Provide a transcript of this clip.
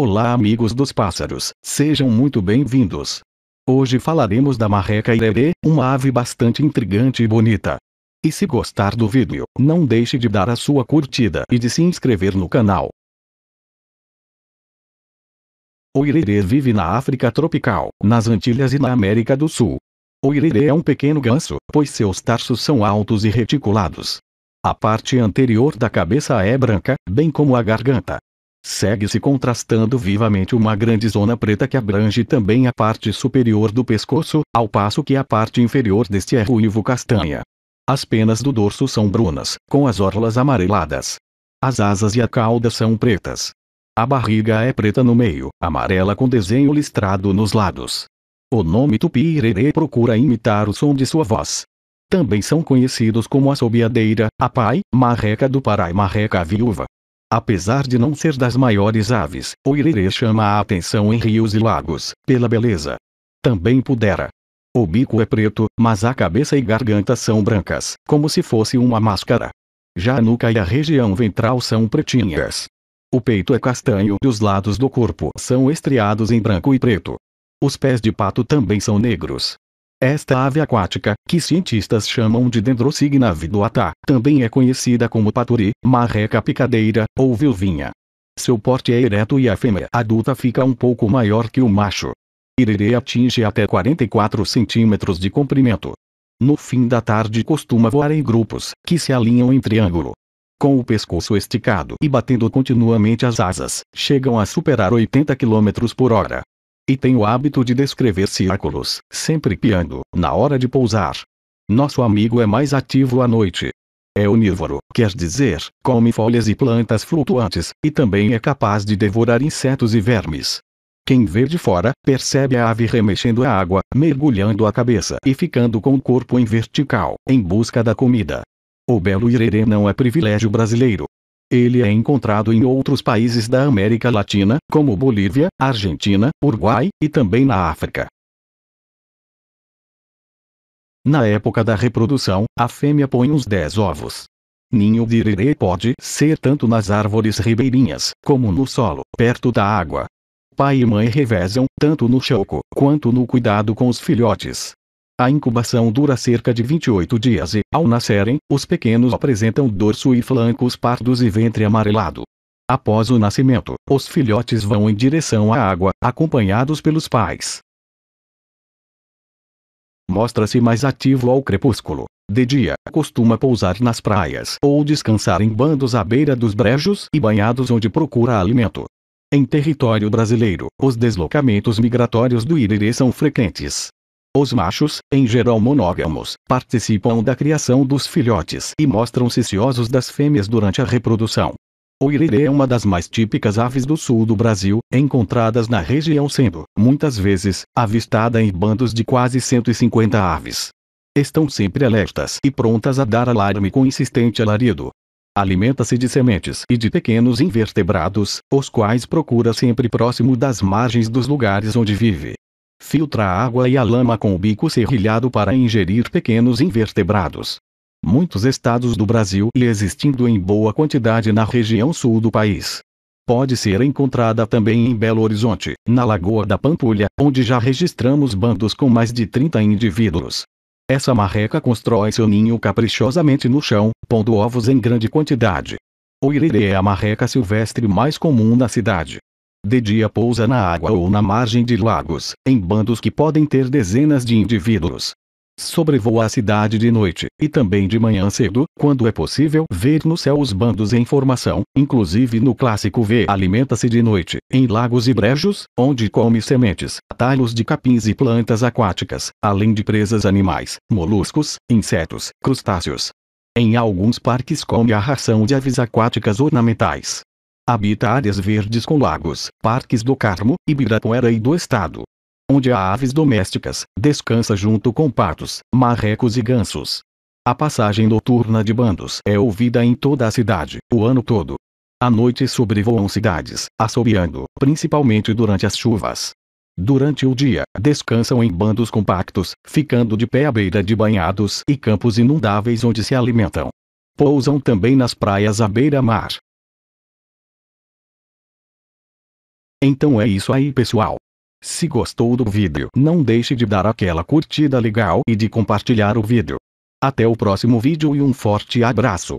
Olá amigos dos pássaros, sejam muito bem-vindos. Hoje falaremos da marreca irerê, uma ave bastante intrigante e bonita. E se gostar do vídeo, não deixe de dar a sua curtida e de se inscrever no canal. O irerê vive na África tropical, nas Antilhas e na América do Sul. O irerê é um pequeno ganso, pois seus tarsos são altos e reticulados. A parte anterior da cabeça é branca, bem como a garganta segue-se contrastando vivamente uma grande zona preta que abrange também a parte superior do pescoço, ao passo que a parte inferior deste é ruivo-castanha. As penas do dorso são brunas, com as orlas amareladas. As asas e a cauda são pretas. A barriga é preta no meio, amarela com desenho listrado nos lados. O nome tupi-irerê procura imitar o som de sua voz. Também são conhecidos como assobiadeira, a pai, marreca do Pará e marreca viúva, Apesar de não ser das maiores aves, o irerê chama a atenção em rios e lagos, pela beleza. Também pudera. O bico é preto, mas a cabeça e garganta são brancas, como se fosse uma máscara. Já a nuca e a região ventral são pretinhas. O peito é castanho e os lados do corpo são estriados em branco e preto. Os pés de pato também são negros, esta ave aquática, que cientistas chamam de Dendrocigna viduata, também é conhecida como paturi, marreca picadeira, ou viuvinha. Seu porte é ereto e a fêmea adulta fica um pouco maior que o macho. Irerê atinge até 44 centímetros de comprimento. No fim da tarde costuma voar em grupos, que se alinham em triângulo. Com o pescoço esticado e batendo continuamente as asas, chegam a superar 80 km por hora. E tem o hábito de descrever círculos, sempre piando, na hora de pousar. Nosso amigo é mais ativo à noite. É onívoro, quer dizer, come folhas e plantas flutuantes, e também é capaz de devorar insetos e vermes. Quem vê de fora, percebe a ave remexendo a água, mergulhando a cabeça e ficando com o corpo em vertical, em busca da comida. O belo irerê não é privilégio brasileiro, ele é encontrado em outros países da América Latina, como Bolívia, Argentina, Uruguai, e também na África. Na época da reprodução, a fêmea põe uns 10 ovos. Ninho de irirê pode ser tanto nas árvores ribeirinhas, como no solo, perto da água. Pai e mãe revezam, tanto no choco, quanto no cuidado com os filhotes. A incubação dura cerca de 28 dias e, ao nascerem, os pequenos apresentam dorso e flancos pardos e ventre amarelado. Após o nascimento, os filhotes vão em direção à água, acompanhados pelos pais. Mostra-se mais ativo ao crepúsculo. De dia, costuma pousar nas praias ou descansar em bandos à beira dos brejos e banhados onde procura alimento. Em território brasileiro, os deslocamentos migratórios do irirê são frequentes. Os machos, em geral monógamos, participam da criação dos filhotes e mostram-se ciosos das fêmeas durante a reprodução. O irirê é uma das mais típicas aves do sul do Brasil, encontradas na região sendo, muitas vezes, avistada em bandos de quase 150 aves. Estão sempre alertas e prontas a dar alarme com insistente alarido. Alimenta-se de sementes e de pequenos invertebrados, os quais procura sempre próximo das margens dos lugares onde vive filtra a água e a lama com o bico serrilhado para ingerir pequenos invertebrados. Muitos estados do Brasil e existindo em boa quantidade na região sul do país. Pode ser encontrada também em Belo Horizonte, na Lagoa da Pampulha, onde já registramos bandos com mais de 30 indivíduos. Essa marreca constrói seu ninho caprichosamente no chão, pondo ovos em grande quantidade. O irirê é a marreca silvestre mais comum na cidade. De dia pousa na água ou na margem de lagos, em bandos que podem ter dezenas de indivíduos. Sobrevoa a cidade de noite, e também de manhã cedo, quando é possível ver no céu os bandos em formação, inclusive no clássico V. Alimenta-se de noite, em lagos e brejos, onde come sementes, talhos de capins e plantas aquáticas, além de presas animais, moluscos, insetos, crustáceos. Em alguns parques come a ração de aves aquáticas ornamentais. Habita áreas verdes com lagos, parques do Carmo, Ibirapuera e do estado. Onde há aves domésticas, descansa junto com patos, marrecos e gansos. A passagem noturna de bandos é ouvida em toda a cidade, o ano todo. À noite sobrevoam cidades, assobiando, principalmente durante as chuvas. Durante o dia, descansam em bandos compactos, ficando de pé à beira de banhados e campos inundáveis onde se alimentam. Pousam também nas praias à beira-mar, Então é isso aí pessoal. Se gostou do vídeo, não deixe de dar aquela curtida legal e de compartilhar o vídeo. Até o próximo vídeo e um forte abraço.